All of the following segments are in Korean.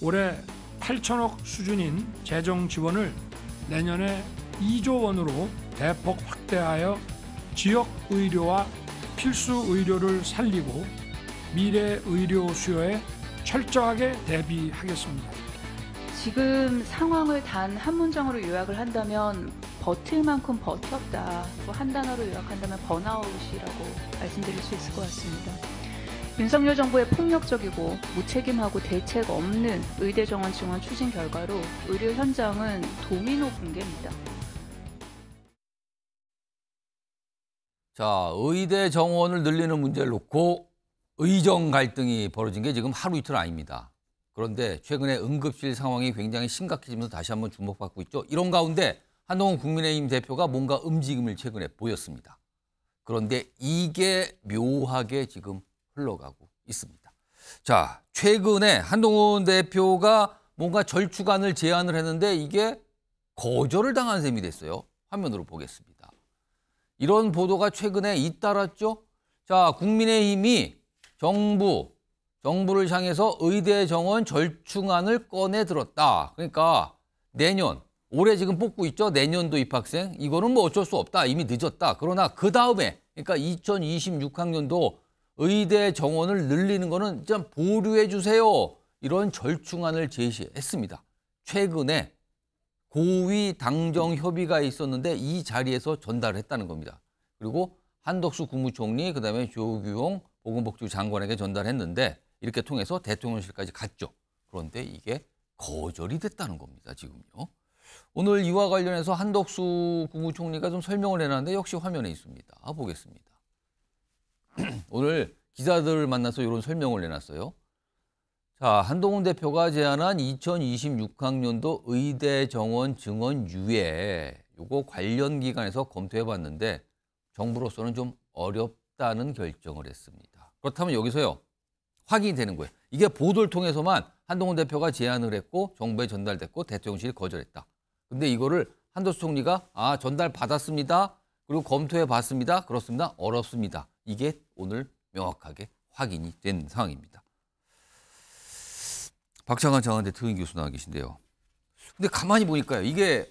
올해 8천억 수준인 재정 지원을 내년에 2조 원으로 대폭 확대하여 지역 의료와 필수 의료를 살리고 미래 의료 수요에 철저하게 대비하겠습니다. 지금 상황을 단 한 문장으로 요약을 한다면 버틸 만큼 버텼다. 또 한 단어로 요약한다면 번아웃이라고 말씀드릴 수 있을 것 같습니다. 윤석열 정부의 폭력적이고 무책임하고 대책 없는 의대 정원 증원 추진 결과로 의료 현장은 도미노 붕괴입니다. 자, 의대 정원을 늘리는 문제를 놓고 의정 갈등이 벌어진 게 지금 하루 이틀 아닙니다. 그런데 최근에 응급실 상황이 굉장히 심각해지면서 다시 한번 주목받고 있죠. 이런 가운데 한동훈 국민의힘 대표가 뭔가 움직임을 최근에 보였습니다. 그런데 이게 묘하게 지금 흘러가고 있습니다. 자, 최근에 한동훈 대표가 뭔가 절충안을 제안을 했는데 이게 거절을 당한 셈이 됐어요. 화면으로 보겠습니다. 이런 보도가 최근에 잇따랐죠. 자, 국민의힘이 정부, 정부를 향해서 의대 정원 절충안을 꺼내 들었다. 그러니까 내년, 올해 지금 뽑고 있죠. 내년도 입학생. 이거는 뭐 어쩔 수 없다. 이미 늦었다. 그러나 그 다음에, 그러니까 2026학년도 의대 정원을 늘리는 것은 좀 보류해 주세요. 이런 절충안을 제시했습니다. 최근에 고위 당정 협의가 있었는데 이 자리에서 전달을 했다는 겁니다. 그리고 한덕수 국무총리 그다음에 조규홍 보건복지부 장관에게 전달했는데 이렇게 통해서 대통령실까지 갔죠. 그런데 이게 거절이 됐다는 겁니다. 지금요. 오늘 이와 관련해서 한덕수 국무총리가 좀 설명을 해놨는데 역시 화면에 있습니다. 보겠습니다. 오늘 기자들을 만나서 이런 설명을 내놨어요. 자, 한동훈 대표가 제안한 2026학년도 의대 정원 증원 유예 요거 관련 기관에서 검토해 봤는데 정부로서는 좀 어렵다는 결정을 했습니다. 그렇다면 여기서요. 확인이 되는 거예요. 이게 보도를 통해서만 한동훈 대표가 제안을 했고 정부에 전달됐고 대통령실이 거절했다. 근데 이거를 한도수 총리가 아 전달 받았습니다. 그리고 검토해 봤습니다. 그렇습니다. 어렵습니다. 이게 오늘 명확하게 확인이 된 상황입니다. 박창환 장한대 특임 교수 나와 계신데요. 근데 가만히 보니까요. 이게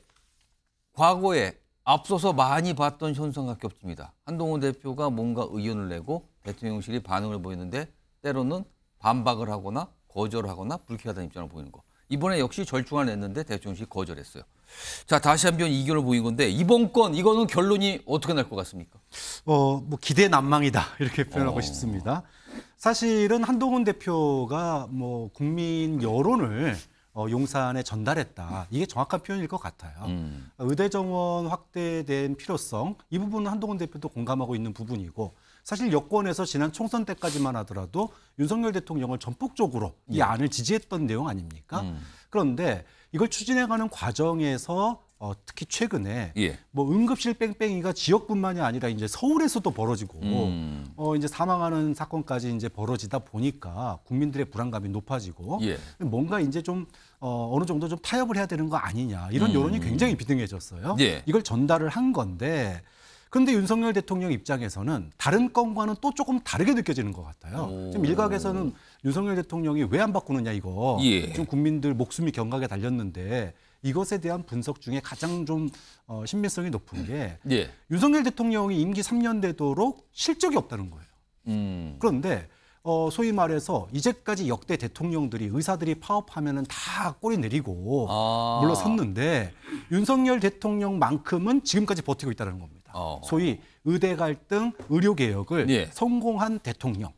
과거에 앞서서 많이 봤던 현상과 겹칩니다. 한동훈 대표가 뭔가 의견을 내고 대통령실이 반응을 보이는데 때로는 반박을 하거나 거절하거나 불쾌하다는 입장을 보이는 거. 이번에 역시 절충안 을 했는데 대통령이 거절했어요. 자 다시 한 번 이견을 보인 건데 이번 건 이거는 결론이 어떻게 날 것 같습니까? 어뭐 기대 난망이다 이렇게 표현하고 어... 싶습니다. 사실은 한동훈 대표가 뭐 국민 여론을 어, 용산에 전달했다. 이게 정확한 표현일 것 같아요. 음. 의대 정원 확대된 필요성 이 부분은 한동훈 대표도 공감하고 있는 부분이고 사실 여권에서 지난 총선 때까지만 하더라도 윤석열 대통령을 전폭적으로 이 네. 안을 지지했던 내용 아닙니까? 음. 그런데 이걸 추진해가는 과정에서 어, 특히 최근에 예. 뭐 응급실 뺑뺑이가 지역뿐만이 아니라 이제 서울에서도 벌어지고 음. 어, 이제 사망하는 사건까지 이제 벌어지다 보니까 국민들의 불안감이 높아지고 예. 뭔가 이제 좀 어, 어느 정도 좀 타협을 해야 되는 거 아니냐 이런 음. 여론이 굉장히 비등해졌어요. 예. 이걸 전달을 한 건데 근데 윤석열 대통령 입장에서는 다른 건과는 또 조금 다르게 느껴지는 것 같아요. 오. 지금 일각에서는 윤석열 대통령이 왜 안 바꾸느냐 이거 예. 좀 국민들 목숨이 경각에 달렸는데 이것에 대한 분석 중에 가장 좀 어, 신빙성이 높은 게 예. 윤석열 대통령이 임기 3년 되도록 실적이 없다는 거예요. 음. 그런데 어, 소위 말해서 이제까지 역대 대통령들이 의사들이 파업하면은 다 꼬리 내리고 아. 물러섰는데 윤석열 대통령만큼은 지금까지 버티고 있다는 겁니다. 어, 어. 소위 의대 갈등, 의료 개혁을 예. 성공한 대통령.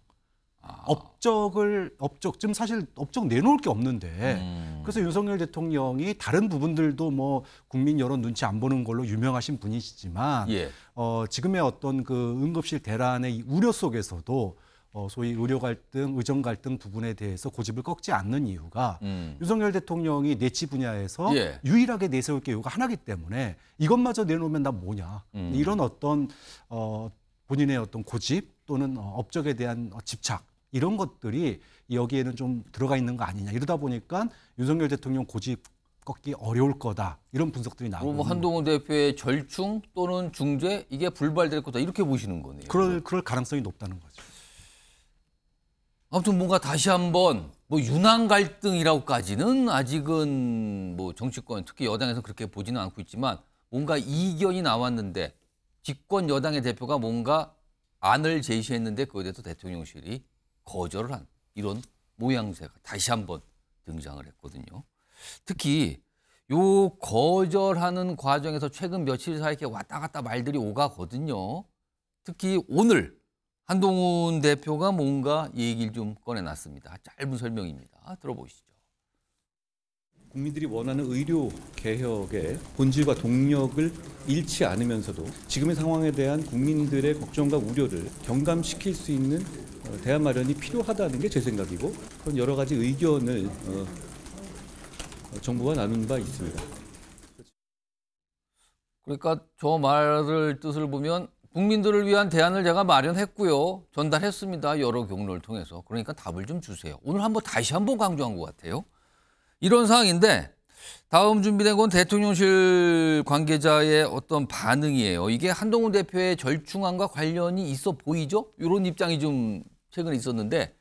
아. 업적을 업적 지금 사실 업적 내놓을 게 없는데 음. 그래서 윤석열 대통령이 다른 부분들도 뭐 국민 여론 눈치 안 보는 걸로 유명하신 분이시지만 예. 어, 지금의 어떤 그 응급실 대란의 우려 속에서도 어, 소위 의료 갈등, 의정 갈등 부분에 대해서 고집을 꺾지 않는 이유가 음. 윤석열 대통령이 내치 분야에서 예. 유일하게 내세울 게이가 하나기 때문에 이것마저 내놓으면 나 뭐냐 음. 이런 어떤 어, 본인의 어떤 고집 또는 어, 업적에 대한 어, 집착 이런 것들이 여기에는 좀 들어가 있는 거 아니냐 이러다 보니까 윤석열 대통령 고집 꺾기 어려울 거다 이런 분석들이 뭐, 뭐 나오고 뭐 한동훈 대표의 절충 또는 중재 이게 불발될 거다 이렇게 보시는 거네요. 그럴 그럴 가능성이 높다는 거죠. 아무튼 뭔가 다시 한번 뭐 유난 갈등이라고까지는 아직은 뭐 정치권 특히 여당에서 그렇게 보지는 않고 있지만 뭔가 이견이 나왔는데 집권 여당의 대표가 뭔가 안을 제시했는데 그거에 대해서 대통령실이 거절을 한 이런 모양새가 다시 한번 등장을 했거든요. 특히 요 거절하는 과정에서 최근 며칠 사이에 왔다 갔다 말들이 오가거든요. 특히 오늘 한동훈 대표가 뭔가 얘기를 좀 꺼내놨습니다. 짧은 설명입니다. 들어보시죠. 국민들이 원하는 의료 개혁의 본질과 동력을 잃지 않으면서도 지금의 상황에 대한 국민들의 걱정과 우려를 경감시킬 수 있는 어, 대안 마련이 필요하다는 게 제 생각이고 그런 여러 가지 의견을 어, 정부와 나눈 바 있습니다. 그러니까 저 말을 뜻을 보면 국민들을 위한 대안을 제가 마련했고요. 전달했습니다. 여러 경로를 통해서. 그러니까 답을 좀 주세요. 오늘 한번 다시 한 번 강조한 것 같아요. 이런 상황인데 다음 준비된 건 대통령실 관계자의 어떤 반응이에요. 이게 한동훈 대표의 절충안과 관련이 있어 보이죠? 이런 입장이 좀 최근에 있었는데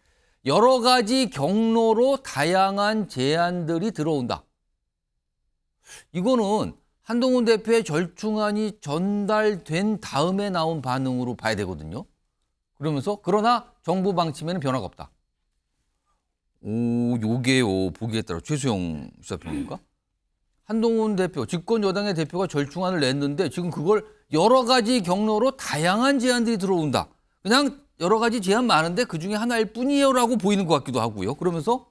여러 가지 경로로 다양한 제안들이 들어온다. 이거는 한동훈 대표의 절충안이 전달된 다음에 나온 반응으로 봐야 되거든요. 그러면서 그러나 정부 방침에는 변화가 없다. 오, 요게요. 보기에 따라 최수영 시사평론가. 한동훈 대표, 집권 여당의 대표가 절충안을 냈는데 지금 그걸 여러 가지 경로로 다양한 제안들이 들어온다. 그냥 여러 가지 제안 많은데 그중에 하나일 뿐이에요라고 보이는 것 같기도 하고요. 그러면서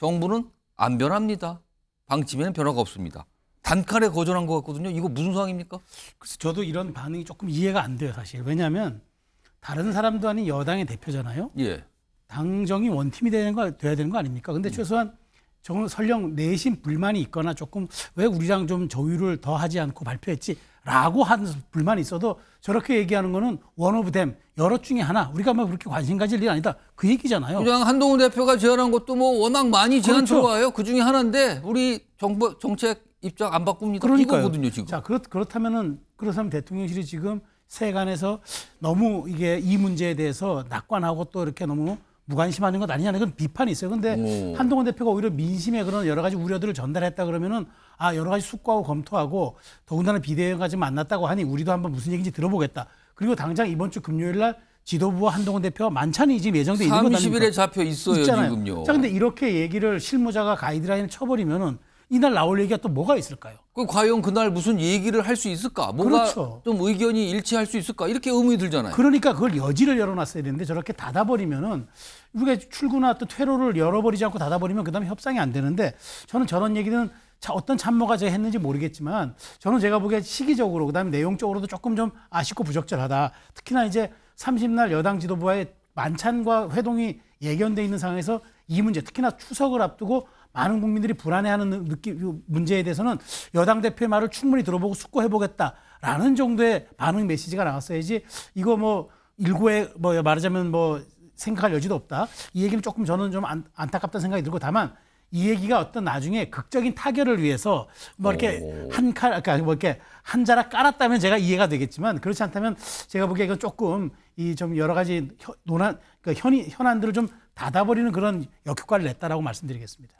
정부는 안 변합니다. 방침에는 변화가 없습니다. 단칼에 거절한 것 같거든요. 이거 무슨 상황입니까? 그래서 저도 이런 반응이 조금 이해가 안 돼요, 사실. 왜냐하면 다른 사람도 아닌 여당의 대표잖아요. 예. 당정이 원팀이 되는 거 돼야 되는 거 아닙니까? 근데 음. 최소한 정 설령 내심 불만이 있거나 조금 왜 우리랑 좀 조율을 더 하지 않고 발표했지라고 한 불만이 있어도 저렇게 얘기하는 거는 원 오브 댐 여러 중에 하나 우리가 뭐 그렇게 관심 가질 일이 아니다 그 얘기잖아요. 그냥 한동훈 대표가 제안한 것도 뭐 워낙 많이 제안 그렇죠. 들어와요. 그 중에 하나인데 우리 정부 정책 입장 안 바꿉니다. 그러니까요. 이거거든요, 지금. 자, 그렇, 그렇다면은 그렇다면 대통령실이 지금 세간에서 너무 이게 이 문제에 대해서 낙관하고 또 이렇게 너무 무관심하는 것 아니냐는 그런 비판이 있어요. 근데 한동훈 대표가 오히려 민심의 그런 여러 가지 우려들을 전달했다 그러면은 아 여러 가지 숙고하고 검토하고 더군다나 비대위원까지 만났다고 하니 우리도 한번 무슨 얘기인지 들어보겠다. 그리고 당장 이번 주 금요일 날 지도부와 한동훈 대표 만찬이 지금 예정돼 있는 거다. 30일에 잡혀 있어요 있잖아요. 지금요. 자 근데 이렇게 얘기를 실무자가 가이드라인을 쳐버리면은 이날 나올 얘기가 또 뭐가 있을까요? 그 과연 그날 무슨 얘기를 할 수 있을까? 뭔가 그렇죠. 좀 의견이 일치할 수 있을까? 이렇게 의문이 들잖아요. 그러니까 그걸 여지를 열어놨어야 되는데 저렇게 닫아버리면은 우리가 출구나 또 퇴로를 열어버리지 않고 닫아버리면 그다음에 협상이 안 되는데 저는 저런 얘기는 어떤 참모가 제가 했는지 모르겠지만 저는 제가 보기에 시기적으로 그다음에 내용적으로도 조금 좀 아쉽고 부적절하다. 특히나 이제 30날 여당 지도부와의 만찬과 회동이 예견돼 있는 상황에서 이 문제 특히나 추석을 앞두고 많은 국민들이 불안해하는 느낌 문제에 대해서는 여당 대표의 말을 충분히 들어보고 숙고해보겠다라는 정도의 반응 메시지가 나왔어야지 이거 뭐 일고에 뭐 말하자면 뭐 생각할 여지도 없다 이 얘기는 조금 저는 좀 안, 안타깝다는 생각이 들고 다만 이 얘기가 어떤 나중에 극적인 타결을 위해서 뭐 이렇게 한 칼, 아까뭐 그러니까 이렇게 한 자락 깔았다면 제가 이해가 되겠지만 그렇지 않다면 제가 보기에 이건 조금 이 좀 여러 가지 논한, 그러니까 현이, 현안들을 좀 닫아버리는 그런 역효과를 냈다라고 말씀드리겠습니다.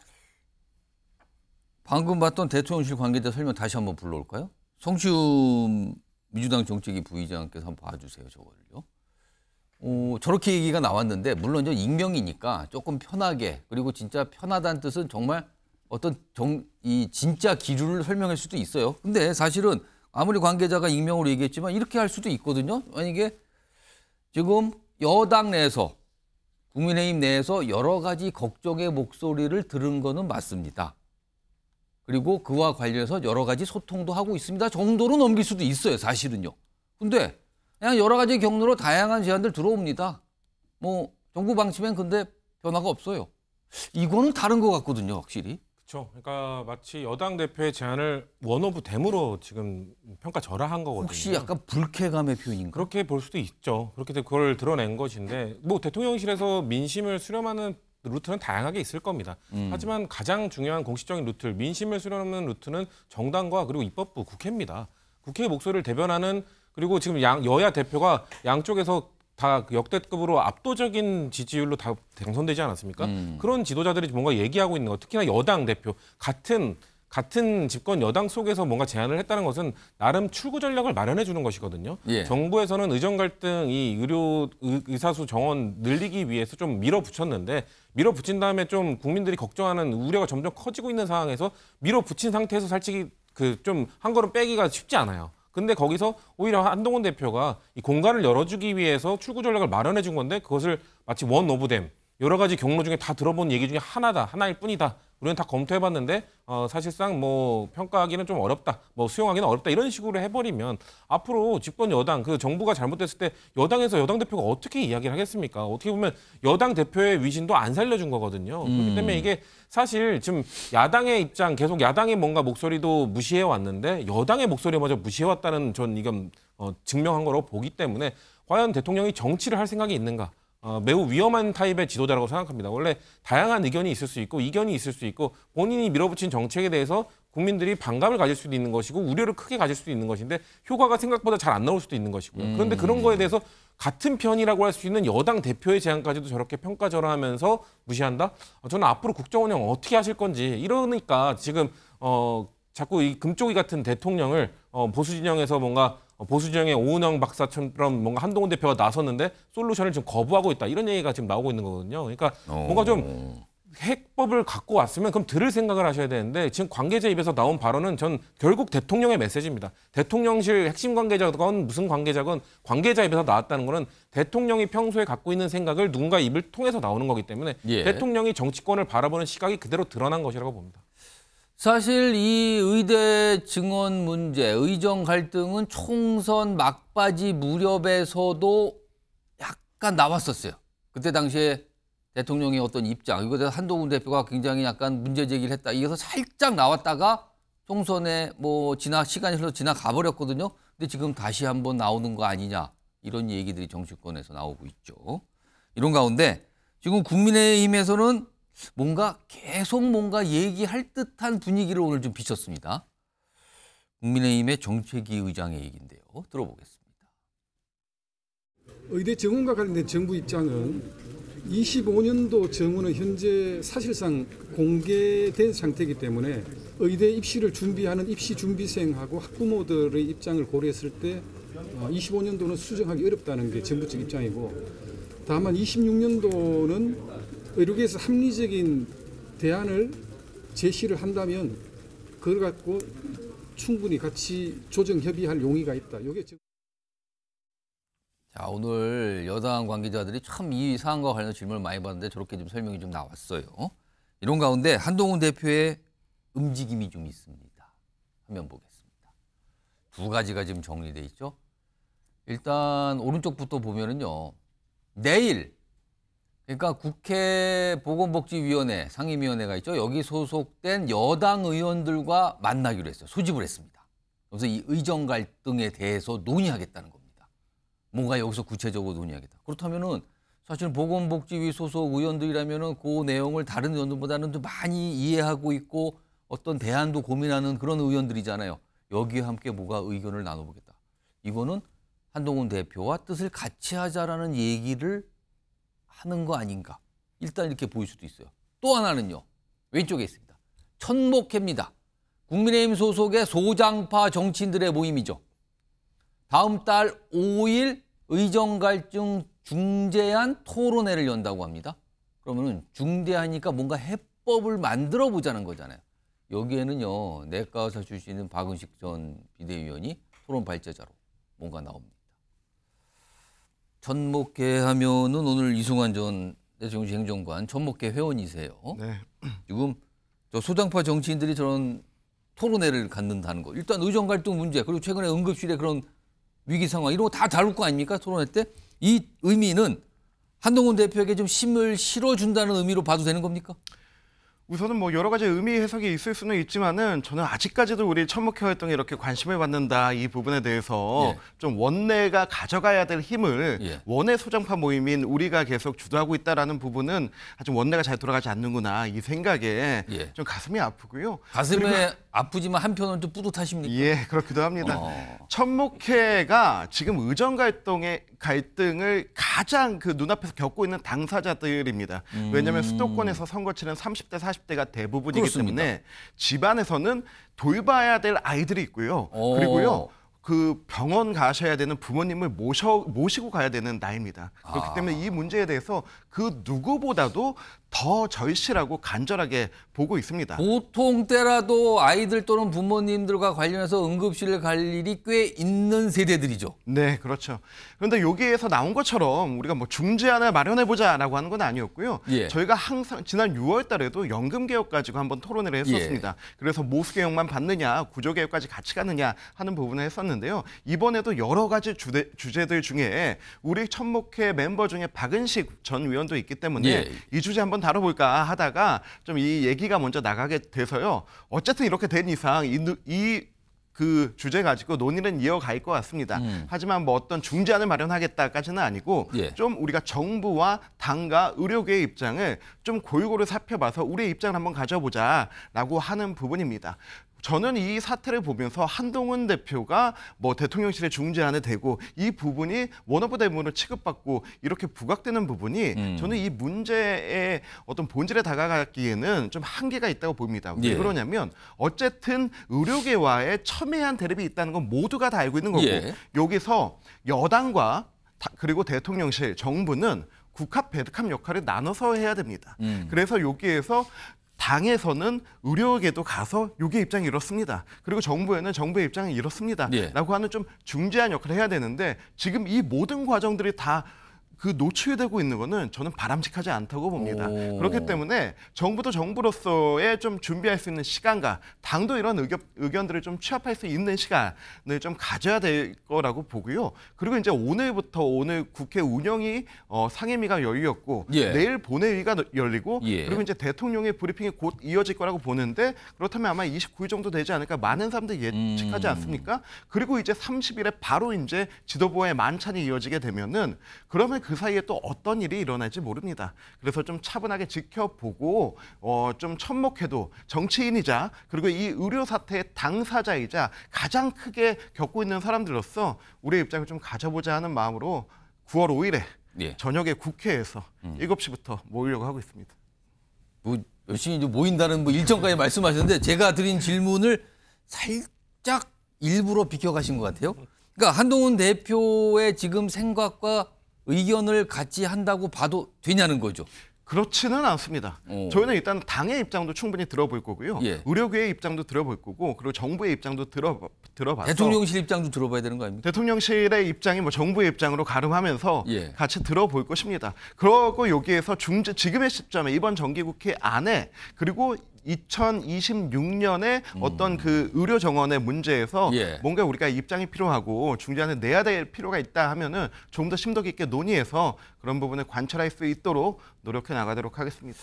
방금 봤던 대통령실 관계자 설명 다시 한번 불러올까요? 성시움 민주당 정책위 부의장께서 한 번 봐주세요, 저거를요. 어, 저렇게 얘기가 나왔는데 물론 저 익명이니까 조금 편하게 그리고 진짜 편하다는 뜻은 정말 어떤 정, 이 진짜 기준을 설명할 수도 있어요. 근데 사실은 아무리 관계자가 익명으로 얘기했지만 이렇게 할 수도 있거든요. 만약에 지금 여당 내에서 국민의힘 내에서 여러 가지 걱정의 목소리를 들은 거는 맞습니다. 그리고 그와 관련해서 여러 가지 소통도 하고 있습니다 정도로 넘길 수도 있어요 사실은요. 근데 그냥 여러 가지 경로로 다양한 제안들 들어옵니다. 뭐 정부 방침엔 근데 변화가 없어요. 이거는 다른 것 같거든요, 확실히. 그렇죠. 그러니까 마치 여당 대표의 제안을 원오브 댐으로 지금 평가 절하한 거거든요. 혹시 약간 불쾌감의 표현인가? 그렇게 볼 수도 있죠. 그렇게 그걸 드러낸 것인데 뭐 대통령실에서 민심을 수렴하는 루트는 다양하게 있을 겁니다. 음. 하지만 가장 중요한 공식적인 루트, 민심을 수렴하는 루트는 정당과 그리고 입법부 국회입니다. 국회의 목소리를 대변하는 그리고 지금 양, 여야 대표가 양쪽에서 다 역대급으로 압도적인 지지율로 다 당선되지 않았습니까? 음. 그런 지도자들이 뭔가 얘기하고 있는 것, 특히나 여당 대표 같은 같은 집권 여당 속에서 뭔가 제안을 했다는 것은 나름 출구 전략을 마련해 주는 것이거든요. 예. 정부에서는 의정 갈등 이 의료 의사수 정원 늘리기 위해서 좀 밀어붙였는데 밀어붙인 다음에 좀 국민들이 걱정하는 우려가 점점 커지고 있는 상황에서 밀어붙인 상태에서 살찌기 그좀 한 걸음 빼기가 쉽지 않아요. 근데 거기서 오히려 한동훈 대표가 이 공간을 열어주기 위해서 출구 전략을 마련해 준 건데 그것을 마치 원 오브 댐 여러 가지 경로 중에 다 들어본 얘기 중에 하나다 하나일 뿐이다 우리는 다 검토해봤는데 어, 사실상 뭐 평가하기는 좀 어렵다, 뭐 수용하기는 어렵다 이런 식으로 해버리면 앞으로 집권 여당 그 정부가 잘못됐을 때 여당에서 여당 대표가 어떻게 이야기를 하겠습니까? 어떻게 보면 여당 대표의 위신도 안 살려준 거거든요. 음. 그렇기 때문에 이게 사실 지금 야당의 입장 계속 야당의 뭔가 목소리도 무시해 왔는데 여당의 목소리마저 무시해 왔다는 전 이건 어, 증명한 거로 보기 때문에 과연 대통령이 정치를 할 생각이 있는가? 어, 매우 위험한 타입의 지도자라고 생각합니다. 원래 다양한 의견이 있을 수 있고 이견이 있을 수 있고 본인이 밀어붙인 정책에 대해서 국민들이 반감을 가질 수도 있는 것이고 우려를 크게 가질 수도 있는 것인데 효과가 생각보다 잘 안 나올 수도 있는 것이고요. 음. 그런데 그런 거에 대해서 같은 편이라고 할 수 있는 여당 대표의 제안까지도 저렇게 평가절하하면서 무시한다? 아, 저는 앞으로 국정 운영 어떻게 하실 건지 이러니까 지금 어 자꾸 이 금쪽이 같은 대통령을 어 보수 진영에서 뭔가 보수 진영의 오은영 박사처럼 뭔가 한동훈 대표가 나섰는데 솔루션을 지금 거부하고 있다 이런 얘기가 지금 나오고 있는 거거든요. 그러니까 오. 뭔가 좀 핵법을 어. 갖고 왔으면 그럼 들을 생각을 하셔야 되는데 지금 관계자 입에서 나온 발언은 전 결국 대통령의 메시지입니다. 대통령실 핵심 관계자건 무슨 관계자건 관계자 입에서 나왔다는 거는 대통령이 평소에 갖고 있는 생각을 누군가 입을 통해서 나오는 거기 때문에 예. 대통령이 정치권을 바라보는 시각이 그대로 드러난 것이라고 봅니다. 사실 이 의대 증원 문제, 의정 갈등은 총선 막바지 무렵에서도 약간 나왔었어요. 그때 당시에 대통령의 어떤 입장, 이거에 한동훈 대표가 굉장히 약간 문제 제기를 했다. 이어서 살짝 나왔다가 총선에 뭐 지나 시간이 흘러 지나가 버렸거든요. 근데 지금 다시 한번 나오는 거 아니냐 이런 얘기들이 정치권에서 나오고 있죠. 이런 가운데 지금 국민의힘에서는 뭔가 계속 뭔가 얘기할 듯한 분위기를 오늘 좀 비쳤습니다. 국민의힘의 정책위 의장의 얘기인데요. 들어보겠습니다. 의대 정원과 관련된 정부 입장은 25년도 정원은 현재 사실상 공개된 상태이기 때문에 의대 입시를 준비하는 입시 준비생하고 학부모들의 입장을 고려했을 때 25년도는 어, 수정하기 어렵다는 게 정부 측 입장이고 다만 26년도는 의료계에서 합리적인 대안을 제시를 한다면 그걸 갖고 충분히 같이 조정 협의할 용의가 있다. 이게 지금 자 오늘 여당 관계자들이 참 이 사안과 관련 질문을 많이 받는데 저렇게 좀 설명이 좀 나왔어요. 이런 가운데 한동훈 대표의 움직임이 좀 있습니다. 화면 보겠습니다. 두 가지가 지금 정리돼 있죠. 일단 오른쪽부터 보면은요. 내일 그러니까 국회 보건복지위원회 상임위원회가 있죠. 여기 소속된 여당 의원들과 만나기로 했어요. 소집을 했습니다. 그래서 이 의정 갈등에 대해서 논의하겠다는 겁니다. 뭔가 여기서 구체적으로 논의하겠다. 그렇다면은 사실 보건복지위 소속 의원들이라면은 그 내용을 다른 의원들보다는 더 많이 이해하고 있고 어떤 대안도 고민하는 그런 의원들이잖아요. 여기에 함께 뭐가 의견을 나눠보겠다. 이거는 한동훈 대표와 뜻을 같이 하자라는 얘기를 하는 거 아닌가. 일단 이렇게 보일 수도 있어요. 또 하나는요. 왼쪽에 있습니다. 천목회입니다. 국민의힘 소속의 소장파 정치인들의 모임이죠. 다음 달 5일 의정 갈증 중재안 토론회를 연다고 합니다. 그러면 중대하니까 뭔가 해법을 만들어 보자는 거잖아요. 여기에는요, 내과의사 출신인 박은식 전 비대위원이 토론 발제자로 뭔가 나옵니다. 전목계하면은 오늘 이승환 전 대통령 행정관 전목계 회원이세요. 네. 지금 저 소장파 정치인들이 저런 토론회를 갖는다는 거. 일단 의정 갈등 문제 그리고 최근에 응급실에 그런 위기 상황 이런 거 다 다룰 거 아닙니까 토론회 때? 이 의미는 한동훈 대표에게 좀 힘을 실어준다는 의미로 봐도 되는 겁니까? 우선은 뭐 여러 가지 의미 해석이 있을 수는 있지만은 저는 아직까지도 우리 천목회 활동에 이렇게 관심을 받는다 이 부분에 대해서 예. 좀 원내가 가져가야 될 힘을 예. 원내 소장파 모임인 우리가 계속 주도하고 있다라는 부분은 아직 원내가 잘 돌아가지 않는구나 이 생각에 예. 좀 가슴이 아프고요. 가슴에 그리고... 아프지만 한편으로 뿌듯하십니까? 예, 그렇기도 합니다. 어... 천목회가 지금 의정 갈등의 갈등을 가장 그 눈앞에서 겪고 있는 당사자들입니다. 음... 왜냐하면 수도권에서 선거 치는 30대 40대가 대부분이기 그렇습니다. 때문에 집안에서는 돌봐야 될 아이들이 있고요. 오. 그리고요. 그 병원 가셔야 되는 부모님을 모셔 모시고 가야 되는 나이입니다. 그렇기 아. 때문에 이 문제에 대해서 그 누구보다도 더 절실하고 간절하게 보고 있습니다. 보통 때라도 아이들 또는 부모님들과 관련해서 응급실을 갈 일이 꽤 있는 세대들이죠. 네, 그렇죠. 그런데 여기에서 나온 것처럼 우리가 뭐 중재안을 마련해보자라고 하는 건 아니었고요. 예. 저희가 항상 지난 6월 달에도 연금 개혁 가지고 한번 토론을 했었습니다. 예. 그래서 모수 개혁만 받느냐, 구조 개혁까지 같이 가느냐 하는 부분을 했었는데요. 이번에도 여러 가지 주대, 주제들 중에 우리 천목회 멤버 중에 박은식 전 위원도 있기 때문에 예. 이 주제 한번 다뤄볼까 하다가 좀 이 얘기가 먼저 나가게 돼서요. 어쨌든 이렇게 된 이상 이, 이그 주제 가지고 논의는 이어갈 것 같습니다. 음. 하지만 뭐 어떤 중재안을 마련하겠다까지는 아니고 예. 좀 우리가 정부와 당과 의료계의 입장을 좀 골고루 살펴봐서 우리의 입장을 한번 가져보자라고 하는 부분입니다. 저는 이 사태를 보면서 한동훈 대표가 뭐대통령실의중재안에 대고 이 부분이 원오브 대문을 취급받고 이렇게 부각되는 부분이 음. 저는 이 문제의 어떤 본질에 다가가기에는 좀 한계가 있다고 봅니다. 왜 예. 그러냐면 어쨌든 의료계와의 첨예한 대립이 있다는 건 모두가 다 알고 있는 거고 예. 여기서 여당과 그리고 대통령실, 정부는 국합 배드캅 역할을 나눠서 해야 됩니다. 음. 그래서 여기에서 당에서는 의료계도 가서 요게 입장이 이렇습니다. 그리고 정부에는 정부의 입장이 이렇습니다. 예. 라고 하는 좀 중재한 역할을 해야 되는데 지금 이 모든 과정들이 다그 노출되고 있는 거는 저는 바람직하지 않다고 봅니다. 오. 그렇기 때문에 정부도 정부로서의 좀 준비할 수 있는 시간과 당도 이런 의견, 의견들을 좀 취합할 수 있는 시간을 좀 가져야 될 거라고 보고요. 그리고 이제 오늘부터 오늘 국회 운영이 어, 상임위가 열렸고 예. 내일 본회의가 열리고 예. 그리고 이제 대통령의 브리핑이 곧 이어질 거라고 보는데 그렇다면 아마 29일 정도 되지 않을까 많은 사람들이 예측하지 음. 않습니까? 그리고 이제 30일에 바로 이제 지도부의 만찬이 이어지게 되면은 그러면 그그 사이에 또 어떤 일이 일어날지 모릅니다. 그래서 좀 차분하게 지켜보고 어, 좀 천목해도 정치인이자 그리고 이 의료 사태의 당사자이자 가장 크게 겪고 있는 사람들로서 우리의 입장을 좀 가져보자 하는 마음으로 9월 5일에 예. 저녁에 국회에서 음. 7시부터 모이려고 하고 있습니다. 뭐 열심히 모인다는 뭐 일정까지 말씀하셨는데 제가 드린 질문을 살짝 일부러 비껴가신 것 같아요. 그러니까 한동훈 대표의 지금 생각과 의견을 같이 한다고 봐도 되냐는 거죠. 그렇지는 않습니다. 오. 어. 저희는 일단 당의 입장도 충분히 들어볼 거고요. 예. 의료계의 입장도 들어볼 거고 그리고 정부의 입장도 들어 들어봐서 대통령실 입장도 들어봐야 되는 거 아닙니까? 대통령실의 입장이 뭐 정부의 입장으로 가름하면서 예. 같이 들어볼 것입니다. 그러고 여기에서 중재 지금의 시점에 이번 정기국회 안에 그리고 2026년에 음. 어떤 그 의료 정원의 문제에서 예. 뭔가 우리가 입장이 필요하고 중재안을 내야 될 필요가 있다 하면은 좀 더 심도 깊게 논의해서 그런 부분을 관찰할 수 있도록 노력해 나가도록 하겠습니다.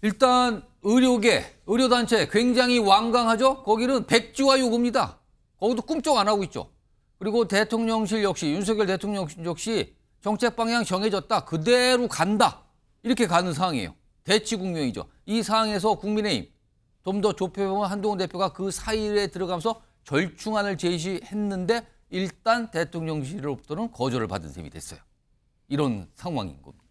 일단 의료계, 의료단체 굉장히 완강하죠. 거기는 백지와 요구입니다. 거기도 꿈쩍 안 하고 있죠. 그리고 대통령실 역시 윤석열 대통령실 역시 정책 방향 정해졌다. 그대로 간다. 이렇게 가는 상황이에요. 대치 국면이죠. 이 상황에서 국민의힘 좀 더 좁혀보면 한동훈 대표가 그 사이에 들어가면서 절충안을 제시했는데 일단 대통령실로부터는 거절을 받은 셈이 됐어요. 이런 상황인 겁니다.